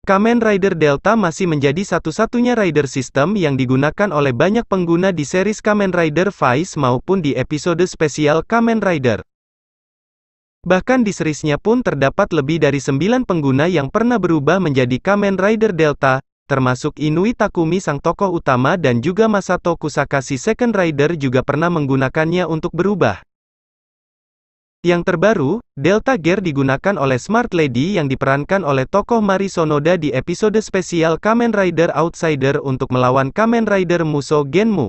Kamen Rider Delta masih menjadi satu-satunya rider system yang digunakan oleh banyak pengguna di series Kamen Rider Vice maupun di episode spesial Kamen Rider. Bahkan di seriesnya pun terdapat lebih dari 9 pengguna yang pernah berubah menjadi Kamen Rider Delta, termasuk Inui Takumi sang tokoh utama dan juga Masato Kusakashi Second Rider juga pernah menggunakannya untuk berubah. Yang terbaru, Delta Gear digunakan oleh Smart Lady yang diperankan oleh tokoh Mari Sonoda di episode spesial Kamen Rider Outsider untuk melawan Kamen Rider Muso Genmu.